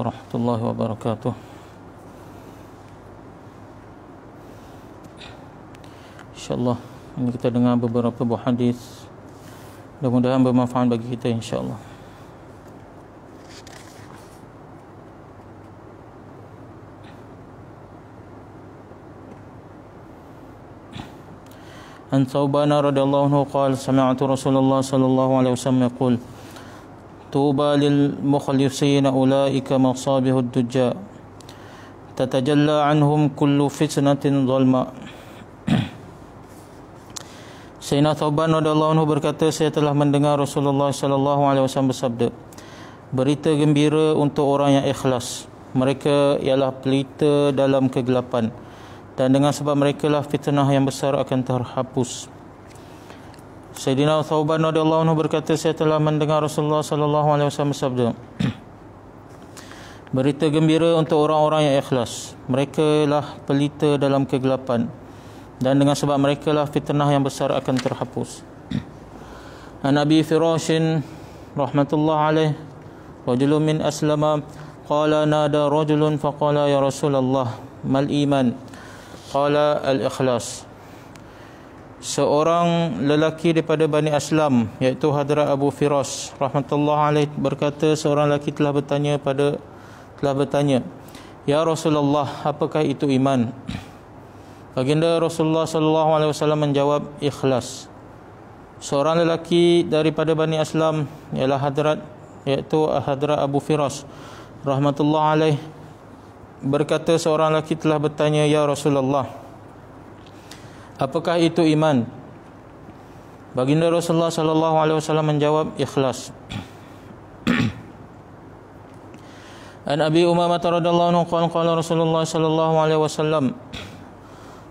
warahmatullahi wabarakatuh InsyaAllah Ini kita dengar beberapa buah hadis Mudah-mudahan bermanfaat bagi kita insyaAllah An Sauban radhiyallahu anhu qala sami'tu Rasulullah sallallahu alaihi wasallam yaqul توبى للمخلصين أولئك مصابه الدجاء تتجلى عنهم كل فتنة ظلماء Sayyidina Thawban Allah anhu berkata saya telah mendengar Rasulullah SAW alaihi bersabda Berita gembira untuk orang yang ikhlas mereka ialah pelita dalam kegelapan dan dengan sebab mereka lah fitnah yang besar akan terhapus. Sayyidina Thawban radhiyallahu anhu berkata saya telah mendengar Rasulullah sallallahu alaihi wasallam bersabda Berita gembira untuk orang-orang yang ikhlas mereka lah pelita dalam kegelapan dan dengan sebab mereka lah fitnah yang besar akan terhapus An Abi Firash rahmatullah alaih rajulun min aslama qala nada rajulun faqala ya Rasulullah mal iman qala al ikhlas seorang lelaki daripada Bani Aslam iaitu Hadrat Abu Firas rahmatullah alaih berkata seorang lelaki telah bertanya pada telah bertanya ya Rasulullah apakah itu iman baginda Rasulullah sallallahu alaihi wasallam menjawab ikhlas seorang lelaki daripada Bani Aslam ialah Hadrat iaitu Hadrat Abu Firas rahmatullah alaih berkata seorang lelaki telah bertanya ya Rasulullah Apakah itu iman? Baginda Rasulullah sallallahu alaihi wasallam menjawab ikhlas. An Abi Umamah radhiyallahu anhu qala qala Rasulullah sallallahu alaihi wasallam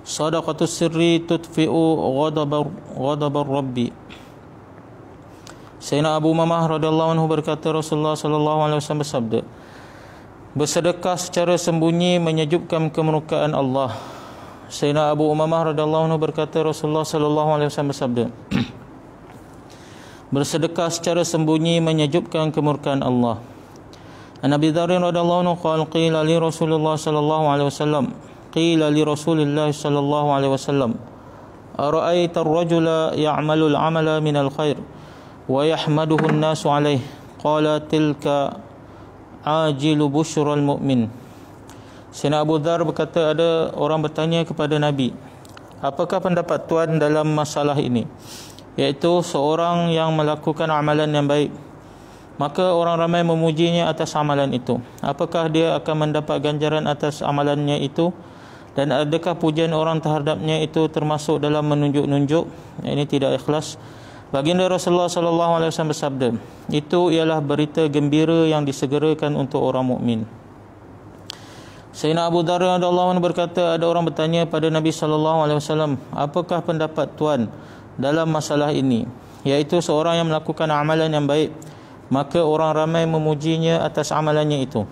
Sadaqatu sirri tutfi'u ghadab ghadab Rabbi Sayyidina Abu Umamah radhiyallahu anhu berkata Rasulullah sallallahu alaihi wasallam bersabda Bersedekah secara sembunyi menyejukkan kemurkaan Allah Sayyidina Abu Umamah radhiyallahu anhu berkata Rasulullah sallallahu alaihi wasallam bersabda Bersedekah secara sembunyi menyejukkan kemurkaan Allah. An Nabi Dzar radhiyallahu anhu qala li Rasulullah sallallahu alaihi wasallam qila li Rasulillah sallallahu alaihi wasallam ara'aita ar-rajula ya'malu al-amala min al-khair wa yahmaduhu an-nasu alaihi qala tilka ajilu bushra al-mu'min Sina Abu Dhar berkata ada orang bertanya kepada Nabi Apakah pendapat Tuhan dalam masalah ini? Iaitu seorang yang melakukan amalan yang baik Maka orang ramai memujinya atas amalan itu Apakah dia akan mendapat ganjaran atas amalannya itu? Dan adakah pujian orang terhadapnya itu termasuk dalam menunjuk-nunjuk? Ini tidak ikhlas Baginda Rasulullah SAW bersabda Itu ialah berita gembira yang disegerakan untuk orang mukmin. Sayyidina Abu Dharr radhiyallahu anhu berkata ada orang bertanya pada Nabi sallallahu alaihi wasallam apakah pendapat tuan dalam masalah ini iaitu seorang yang melakukan amalan yang baik maka orang ramai memujinya atas amalannya itu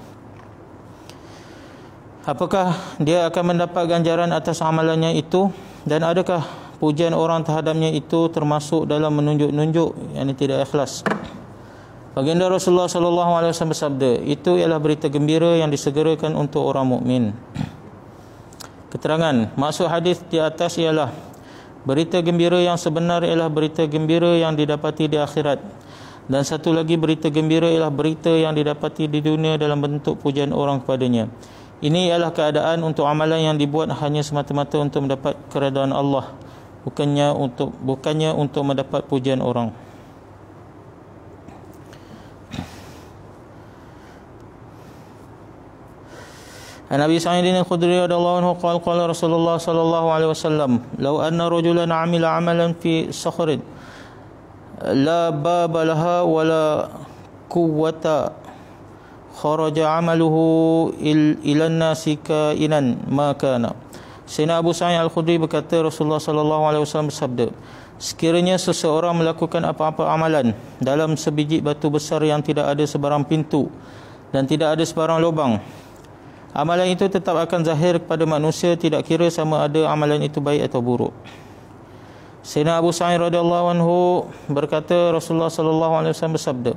apakah dia akan mendapat ganjaran atas amalannya itu dan adakah pujian orang terhadapnya itu termasuk dalam menunjuk-nunjuk yang tidak ikhlas Baginda Rasulullah sallallahu alaihi wasallam bersabda, itu ialah berita gembira yang disegerakan untuk orang mukmin. Keterangan maksud hadis di atas ialah berita gembira yang sebenar ialah berita gembira yang didapati di akhirat dan satu lagi berita gembira ialah berita yang didapati di dunia dalam bentuk pujian orang kepadanya. Ini ialah keadaan untuk amalan yang dibuat hanya semata-mata untuk mendapat keredaan Allah bukannya untuk bukannya untuk mendapat pujian orang. An Abi Sa'id al-Khudri radhiyallahu anhu qala qala Rasulullah sallallahu alaihi wasallam law anna rajulan amila amalan fi sakhrin la baba laha wala quwwata kharaja amaluhu il ilan nasi kainan ma kana Sayyidina Abu Sa'id al-Khudri berkata Rasulullah sallallahu alaihi wasallam bersabda sekiranya seseorang melakukan apa-apa amalan dalam sebiji batu besar yang tidak ada sebarang pintu dan tidak ada sebarang lubang Amalan itu tetap akan zahir kepada manusia tidak kira sama ada amalan itu baik atau buruk. Sayyidina Abu Sa'id radhiyallahu anhu berkata Rasulullah sallallahu alaihi wasallam bersabda,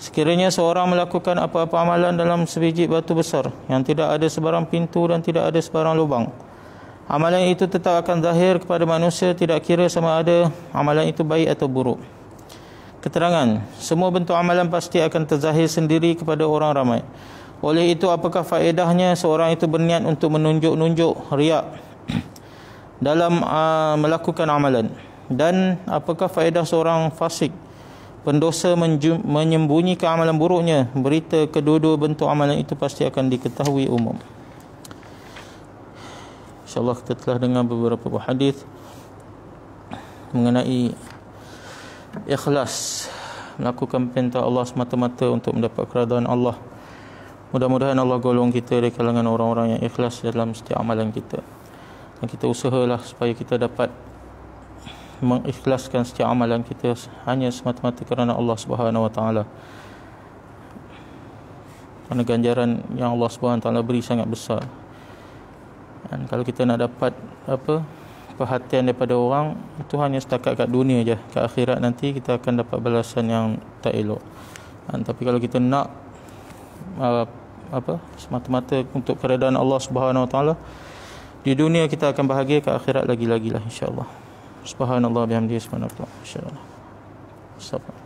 "Sekiranya seorang melakukan apa-apa amalan dalam sebiji batu besar yang tidak ada sebarang pintu dan tidak ada sebarang lubang, amalan itu tetap akan zahir kepada manusia tidak kira sama ada amalan itu baik atau buruk." Keterangan, semua bentuk amalan pasti akan terzahir sendiri kepada orang ramai. Oleh itu apakah faedahnya seorang itu berniat untuk menunjuk-nunjuk riak dalam uh, melakukan amalan dan apakah faedah seorang fasik pendosa menyembunyikan amalan buruknya berita kedua-dua bentuk amalan itu pasti akan diketahui umum insyaallah kita telah dengar beberapa buah hadis mengenai ikhlas melakukan perintah Allah semata-mata untuk mendapat keridaan Allah Mudah-mudahan Allah golong kita dari kalangan orang-orang yang ikhlas dalam setiap amalan kita. Dan kita usahalah supaya kita dapat mengikhlaskan setiap amalan kita hanya semata-mata kerana Allah Subhanahu Wa Taala. Kerana ganjaran yang Allah Subhanahu Wa Taala beri sangat besar. Dan kalau kita nak dapat apa perhatian daripada orang itu hanya setakat kat dunia je Ke akhirat nanti kita akan dapat balasan yang tak elok dan, tapi kalau kita nak uh, apa semata-mata untuk keredaan Allah Subhanahu Wa Taala. Di dunia kita akan bahagia ke akhirat lagi-lagilah Insyaallah. allah Subhanallah bihamdihi subhanallah insya Subhanallah.